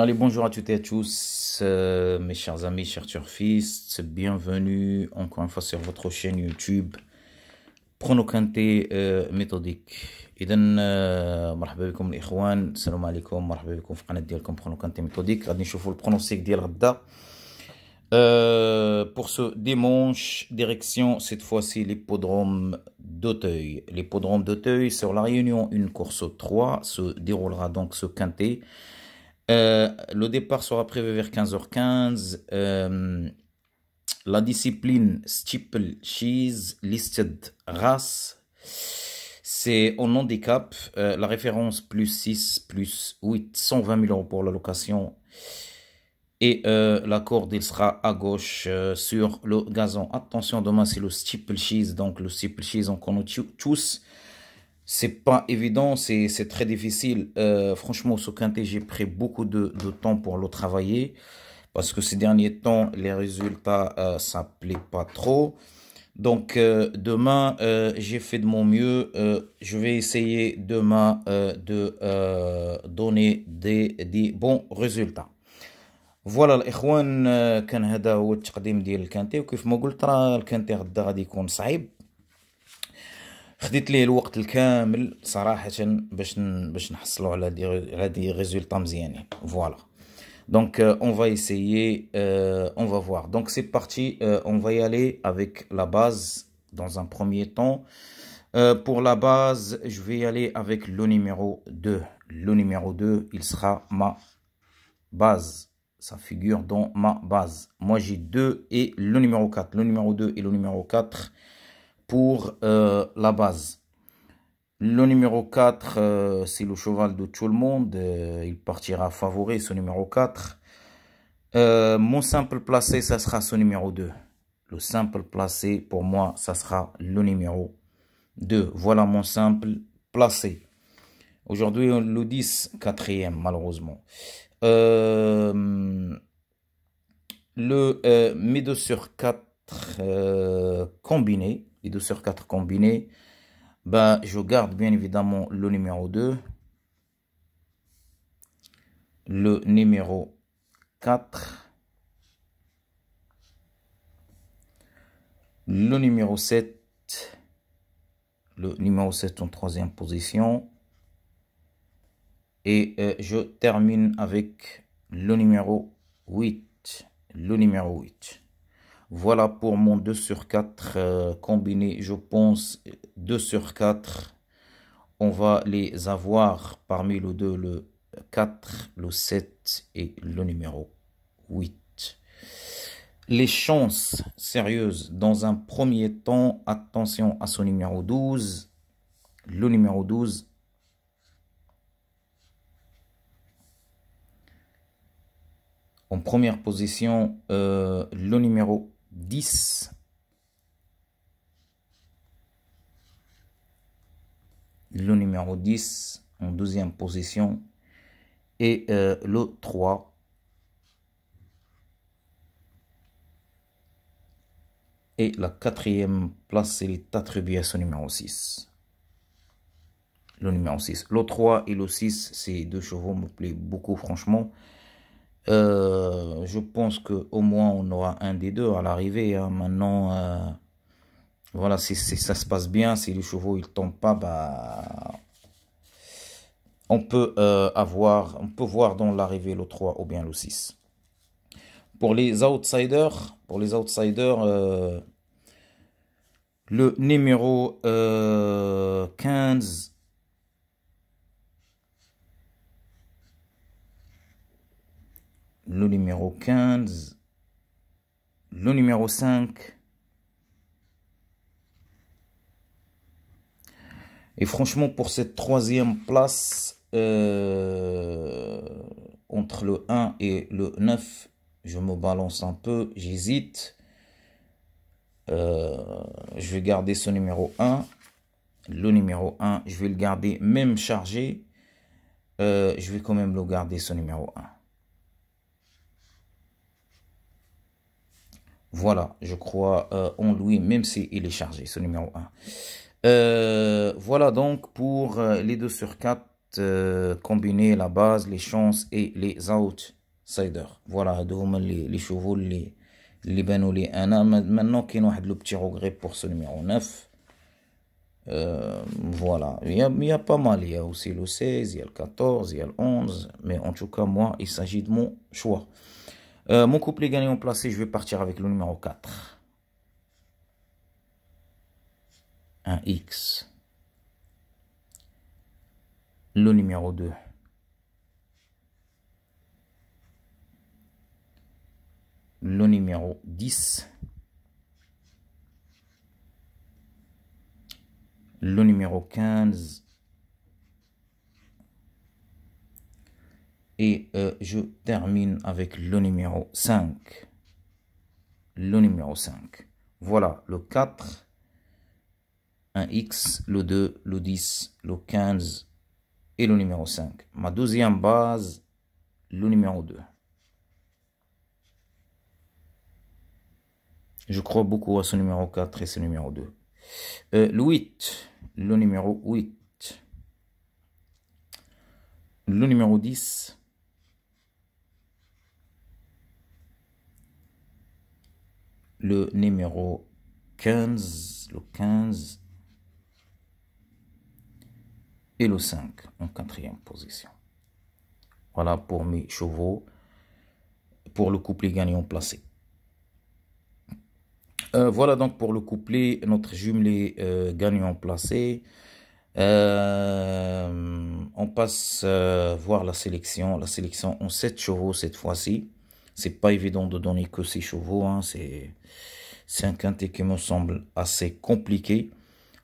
Allez, bonjour à toutes et à tous, euh, mes chers amis, chers turfistes. Bienvenue encore une fois sur votre chaîne YouTube Pronocanté euh, méthodique. مرحبا بكم السلام عليكم مرحبا بكم في le ديالكم méthodique. On va نشوفوا ديال غدا Euh, pour ce dimanche, direction cette fois-ci l'hippodrome d'Auteuil. L'hippodrome d'Auteuil sur la Réunion, une course 3 se déroulera donc ce quintet. Euh, le départ sera prévu vers 15h15. Euh, la discipline Steeple Cheese Listed Race, c'est en handicap. Euh, la référence plus 6 plus 8, 120 000 euros pour la location. Et la corde, il sera à gauche sur le gazon. Attention, demain, c'est le Steeple Cheese. Donc, le Steeple Cheese, on connaît tous c'est pas évident, c'est très difficile. Euh, franchement, ce quintet, j'ai pris beaucoup de, temps pour le travailler parce que ces derniers temps, les résultats, euh, ça plaît pas trop. Donc, euh, demain, euh, j'ai fait de mon mieux. je vais essayer demain de donner des, bons résultats. Voilà c'est ديال Comme je خديت ليه الوقت الكامل صراحه باش باش Donc, euh, on va essayer, euh, on va voir. Donc, c'est parti, euh, on va y aller avec la base dans un premier temps. pour la base, je vais y aller avec le numéro 2. Le numéro 2, il sera ma base. Ça figure dans ma base. Moi, j'ai 2 et le numéro 4. Le numéro 2 et le numéro 4 pour euh, la base. Le numéro 4, euh, c'est le cheval de tout le monde. Euh, il partira favori, ce numéro 4. mon simple placé, ça sera ce numéro 2. Le simple placé, pour moi, ça sera le numéro 2. Voilà mon simple placé. Aujourd'hui, le 10, quatrième, malheureusement. le euh, 2 sur 4 combiné et 2 sur 4 combinés, ben, je garde bien évidemment le numéro 2, le numéro 4, le numéro 7, le numéro 7 en troisième position, et euh, je termine avec le numéro 8, le numéro 8. Voilà pour mon 2 sur 4 euh, combiné, je pense 2 sur 4. On va les avoir parmi le 2, le 4, le 7 et le numéro 8. Les chances sérieuses, dans un premier temps, attention à son numéro 12. Le numéro 12, En première position, euh, le numéro 10. Le numéro 10 en deuxième position. Et euh, le 3. Et la quatrième place, elle est attribuée à ce numéro 6. Le numéro 6. Le 3 et le 6, ces deux chevaux me plaît beaucoup, franchement. Euh, je pense que au moins on aura un des deux à l'arrivée. Hein. Maintenant, euh, voilà, si, ça se passe bien, si les chevaux ils tombent pas, bah, on, peut, euh, avoir, on peut voir dans l'arrivée le 3 ou bien le 6. Pour les outsiders, pour les outsiders le numéro 15, le numéro 15, le numéro 5. Et franchement, pour cette troisième place, euh, entre le 1 et le 9, je me balance un peu, j'hésite. Euh, je vais garder ce numéro 1. Le numéro 1, je vais le garder même chargé. Euh, je vais quand même le garder ce numéro 1. Voilà, je crois euh, en lui, même s'il est chargé, ce numéro 1. Euh, voilà donc pour euh, les 2 sur 4, euh, combiner la base, les chances et les outsiders. Voilà, les, les chevaux, les, les 1 Maintenant, qu'il y a le petit regret pour ce numéro 9. Euh, voilà, il y, a, il y, a, pas mal. Il y a aussi le 16, il y a le 14, il y a le 11. Mais en tout cas, moi, il s'agit de mon choix. Euh, mon couplet gagnant placé, je vais partir avec le numéro 4. Un X. Le numéro 2. Le numéro 10. Le numéro 15. Et euh, je termine avec le numéro 5. Le numéro 5. Voilà, le 4, un X, le 2, le 10, le 15 et le numéro 5. Ma deuxième base, le numéro 2. Je crois beaucoup à ce numéro 4 et ce numéro 2. Euh, le 8, le numéro 8. Le numéro 10, le numéro 15, le 15 et le 5 en quatrième position. Voilà pour mes chevaux, pour le couplet gagnant placé. Euh, voilà donc pour le couplet, notre jumelé euh, gagnant placé. Euh, on passe voir la sélection. La sélection en 7 chevaux cette fois-ci. C'est pas évident de donner que 6 chevaux. Hein. C'est un quintet qui me semble assez compliqué.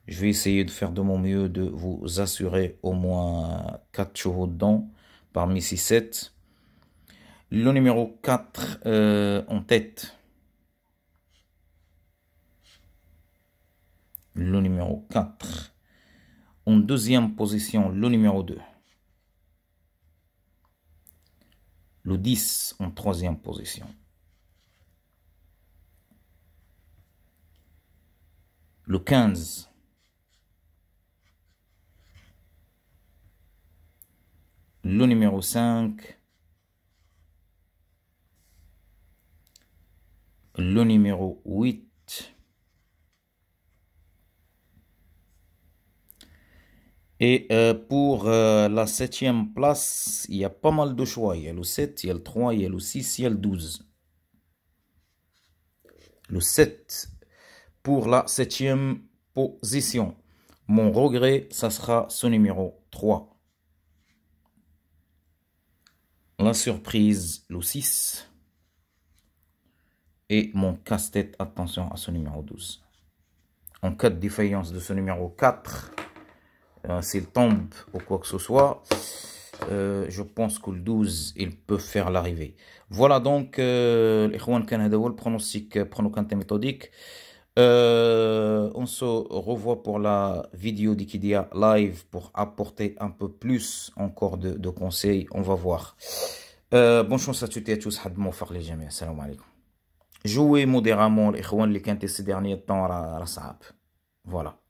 Je vais essayer de faire de mon mieux de vous assurer au moins 4 chevaux dedans parmi ces 7. Le numéro 4 euh, en tête. Le numéro 4. En deuxième position, le numéro 2. le 10 en troisième position. Le 15. Le numéro 5. Le numéro 8. Et euh, pour euh, la septième place, il y a pas mal de choix. Il y a le 7, il y a le 3, il y a le 6, il y a le 12. Le 7 pour la septième position. Mon regret, ça sera ce numéro 3. La surprise, le 6. Et mon casse-tête, attention à ce numéro 12. En cas de défaillance de ce numéro 4, euh, s'il tombe ou quoi que ce soit, euh, je pense que le 12, il peut faire l'arrivée. Voilà donc, euh, l'Ikhwan Kanadawa, le pronostic méthodique. on se revoit pour la vidéo d'Ikidia live pour apporter un peu plus encore de, conseils. On va voir. bonne chance à toutes et à tous. Salam alaikum. Jouez modérément, les qui ces derniers temps, à Voilà.